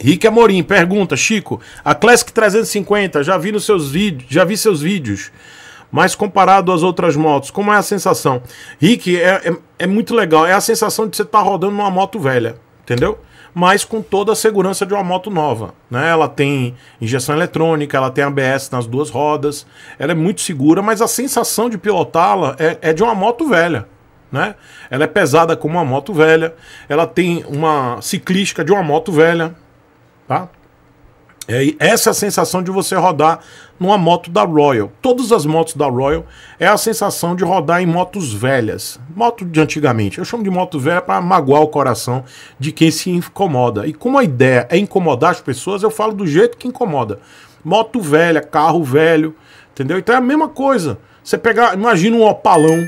Rick Amorim pergunta, Chico, a Classic 350, já vi nos seus vídeos, já vi seus vídeos, mas comparado às outras motos, como é a sensação? Rick, é, é, é muito legal, é a sensação de você estar tá rodando numa moto velha, entendeu? Mas com toda a segurança de uma moto nova, né? Ela tem injeção eletrônica, ela tem ABS nas duas rodas, ela é muito segura, mas a sensação de pilotá-la é, é de uma moto velha, né? Ela é pesada como uma moto velha, ela tem uma ciclística de uma moto velha, tá? É, essa é a sensação de você rodar numa moto da Royal. Todas as motos da Royal é a sensação de rodar em motos velhas. Moto de antigamente. Eu chamo de moto velha para magoar o coração de quem se incomoda. E como a ideia é incomodar as pessoas, eu falo do jeito que incomoda. Moto velha, carro velho, entendeu? Então é a mesma coisa. Você pegar, imagina um opalão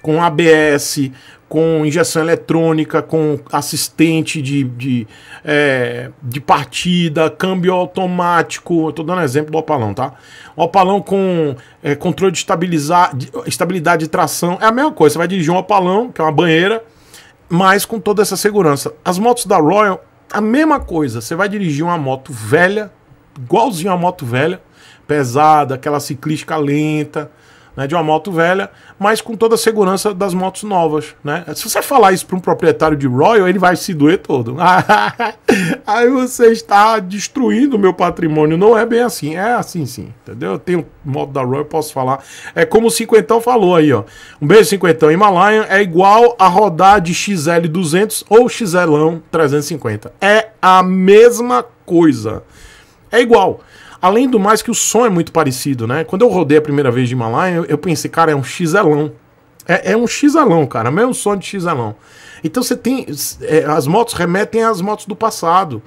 com ABS, com injeção eletrônica, com assistente de, de, é, de partida, câmbio automático. Estou dando exemplo do Opalão, tá? Opalão com é, controle de, estabilizar, de, estabilidade de tração. É a mesma coisa. Você vai dirigir um Opalão, que é uma banheira, mas com toda essa segurança. As motos da Royal, a mesma coisa. Você vai dirigir uma moto velha, igualzinho a moto velha, pesada, aquela ciclística lenta né, de uma moto velha, mas com toda a segurança das motos novas. Né? Se você falar isso para um proprietário de Royal, ele vai se doer todo. Aí você está destruindo o meu patrimônio. Não é bem assim. É assim sim, entendeu? Eu tenho moto da Royal, posso falar. É como o Cinquentão falou aí, ó. Um beijo, Cinquentão. Himalayan é igual a rodar de XL200 ou XL 350. É a mesma coisa. É igual. Além do mais que o som é muito parecido, né? Quando eu rodei a primeira vez de Himalaia, eu, eu pensei, cara, é um xelão. É, é um xelão, cara, é mesmo som de xelão. Então você tem. É, as motos remetem às motos do passado.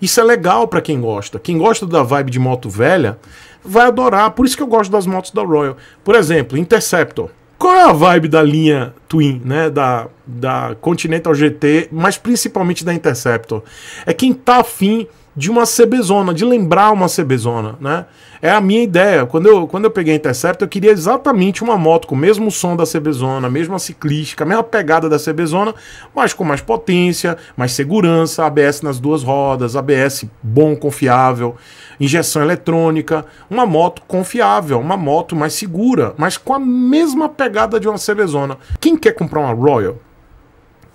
Isso é legal para quem gosta. Quem gosta da vibe de moto velha vai adorar. Por isso que eu gosto das motos da Royal. Por exemplo, Interceptor. Qual é a vibe da linha Twin, né? Da, da Continental GT, mas principalmente da Interceptor? É quem tá afim de uma CBzona, de lembrar uma CBzona, né? É a minha ideia. Quando eu, quando eu peguei a Interceptor, eu queria exatamente uma moto com o mesmo som da CBzona, a mesma ciclística, a mesma pegada da CBzona, mas com mais potência, mais segurança, ABS nas duas rodas, ABS bom, confiável, injeção eletrônica, uma moto confiável, uma moto mais segura, mas com a mesma pegada de uma CBzona. Quem quer comprar uma Royal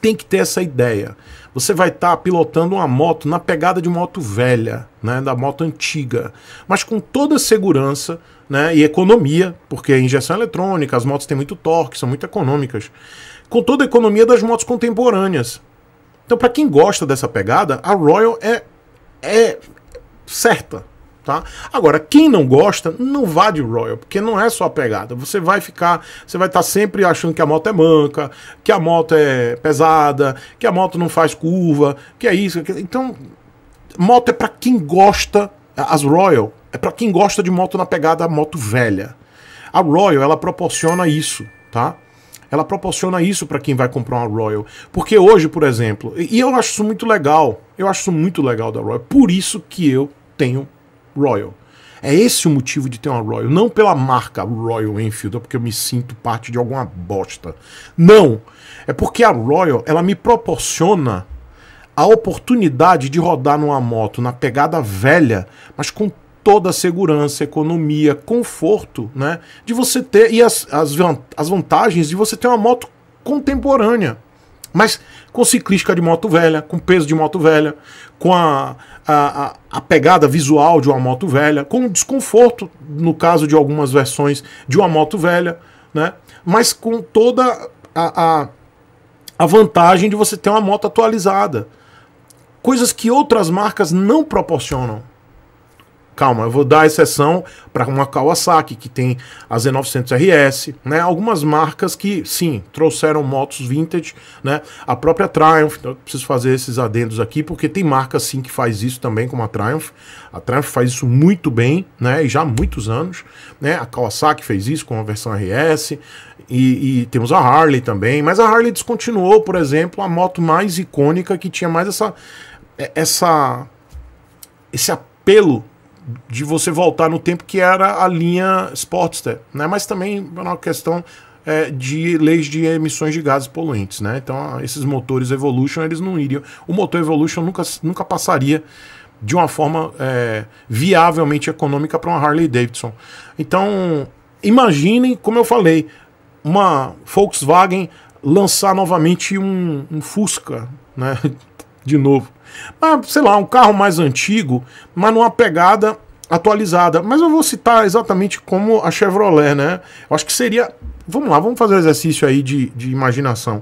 tem que ter essa ideia você vai estar tá pilotando uma moto na pegada de moto velha, né, da moto antiga, mas com toda a segurança né, e economia, porque a injeção eletrônica, as motos têm muito torque, são muito econômicas, com toda a economia das motos contemporâneas. Então, para quem gosta dessa pegada, a Royal é, é certa, Tá? Agora, quem não gosta, não vá de Royal, porque não é só a pegada. Você vai ficar, você vai estar tá sempre achando que a moto é manca, que a moto é pesada, que a moto não faz curva, que é isso. Que... É então, moto é para quem gosta, as Royal, é para quem gosta de moto na pegada moto velha. A Royal, ela proporciona isso, tá? Ela proporciona isso para quem vai comprar uma Royal. Porque hoje, por exemplo, e eu acho isso muito legal, eu acho isso muito legal da Royal, por isso que eu tenho Royal. É esse o motivo de ter uma Royal. Não pela marca Royal Enfield, é porque eu me sinto parte de alguma bosta. Não. É porque a Royal, ela me proporciona a oportunidade de rodar numa moto na pegada velha, mas com toda a segurança, economia, conforto, né? De você ter. E as, as, as vantagens de você ter uma moto contemporânea. Mas com ciclística de moto velha, com peso de moto velha, com a, a, a pegada visual de uma moto velha, com desconforto, no caso de algumas versões, de uma moto velha, né? Mas com toda a, a, a vantagem de você ter uma moto atualizada. Coisas que outras marcas não proporcionam. Calma, eu vou dar exceção para uma Kawasaki que tem a Z900RS, né? Algumas marcas que sim trouxeram motos vintage, né? A própria Triumph, então eu preciso fazer esses adendos aqui porque tem marca sim que faz isso também, como a Triumph. A Triumph faz isso muito bem, né? E já há muitos anos, né? A Kawasaki fez isso com a versão RS e, e temos a Harley também, mas a Harley descontinuou, por exemplo, a moto mais icônica que tinha mais essa é, essa esse apelo de você voltar no tempo que era a linha Sportster, né? Mas também é uma questão é, de leis de emissões de gases poluentes, né? Então esses motores Evolution eles não iriam, o motor Evolution nunca, nunca passaria de uma forma é, viavelmente econômica para uma Harley Davidson. Então imaginem, como eu falei, uma Volkswagen lançar novamente um, um Fusca, né? de novo. Ah, sei lá, um carro mais antigo, mas numa pegada atualizada. Mas eu vou citar exatamente como a Chevrolet, né? Eu acho que seria. Vamos lá, vamos fazer um exercício aí de, de imaginação.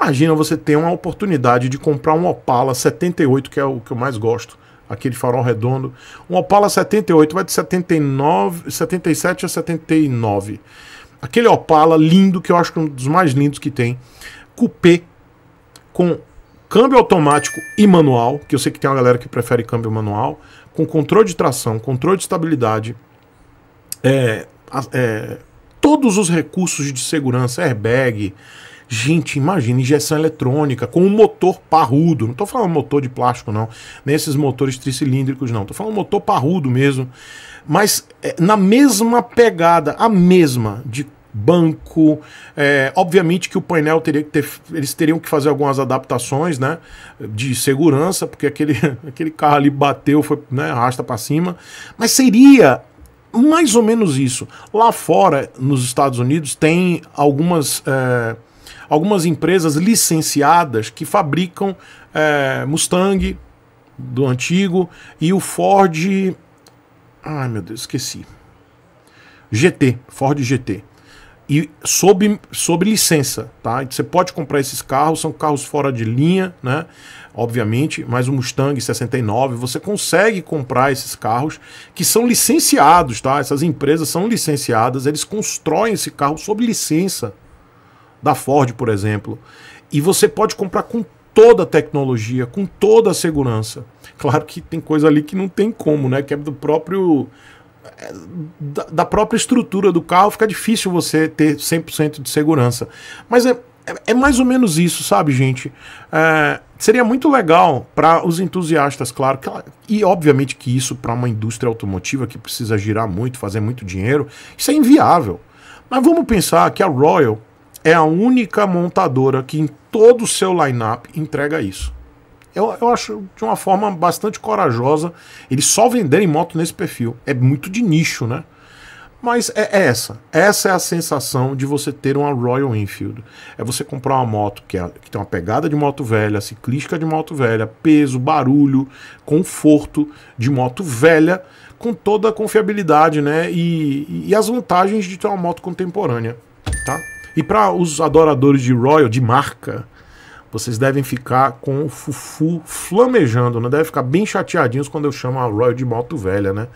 Imagina você ter uma oportunidade de comprar um Opala 78, que é o que eu mais gosto, aquele farol redondo. Um Opala 78 vai de 79, 77 a 79. Aquele Opala lindo, que eu acho que é um dos mais lindos que tem. Coupé com câmbio automático e manual, que eu sei que tem uma galera que prefere câmbio manual, com controle de tração, controle de estabilidade, é, é, todos os recursos de segurança, airbag. Gente, imagina, injeção eletrônica com um motor parrudo. Não estou falando motor de plástico, não. Nesses motores tricilíndricos, não. Estou falando motor parrudo mesmo. Mas é, na mesma pegada, a mesma de banco. É, obviamente que o painel teria que ter, eles teriam que fazer algumas adaptações, né, de segurança, porque aquele, aquele carro ali bateu, foi, né, arrasta para cima. Mas seria mais ou menos isso. Lá fora, nos Estados Unidos, tem algumas é, algumas empresas licenciadas que fabricam é, Mustang do antigo e o Ford. Ai meu Deus, esqueci. GT, Ford GT e sob, sob licença, tá? Você pode comprar esses carros, são carros fora de linha, né? Obviamente, mas o Mustang 69, você consegue comprar esses carros que são licenciados, tá? Essas empresas são licenciadas, eles constroem esse carro sob licença da Ford, por exemplo. E você pode comprar com toda a tecnologia, com toda a segurança. Claro que tem coisa ali que não tem como, né? Que é do próprio da, da própria estrutura do carro, fica difícil você ter 100% de segurança. Mas é, é, é mais ou menos isso, sabe, gente? É, seria muito legal para os entusiastas, claro, que, e obviamente que isso para uma indústria automotiva que precisa girar muito, fazer muito dinheiro, isso é inviável. Mas vamos pensar que a Royal é a única montadora que em todo o seu line-up entrega isso. Eu, eu acho de uma forma bastante corajosa eles só venderem moto nesse perfil. É muito de nicho, né? Mas é, é essa. Essa é a sensação de você ter uma Royal Enfield. É você comprar uma moto que, é, que tem uma pegada de moto velha, ciclística de moto velha, peso, barulho, conforto de moto velha, com toda a confiabilidade, né? E, e as vantagens de ter uma moto contemporânea, tá? E para os adoradores de Royal, de marca, vocês devem ficar com o fufu flamejando, né? Devem ficar bem chateadinhos quando eu chamo a Royal de moto velha, né?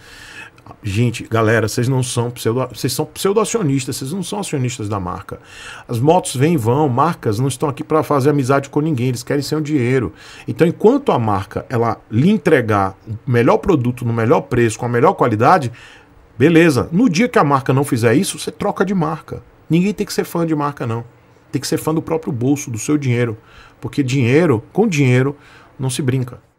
Gente, galera, vocês não são pseudo, vocês são pseudoacionistas, vocês não são acionistas da marca. As motos vêm e vão, marcas não estão aqui para fazer amizade com ninguém, eles querem seu dinheiro. Então, enquanto a marca ela lhe entregar o melhor produto no melhor preço, com a melhor qualidade, beleza. No dia que a marca não fizer isso, você troca de marca. Ninguém tem que ser fã de marca não. Tem que ser fã do próprio bolso, do seu dinheiro. Porque dinheiro, com dinheiro, não se brinca.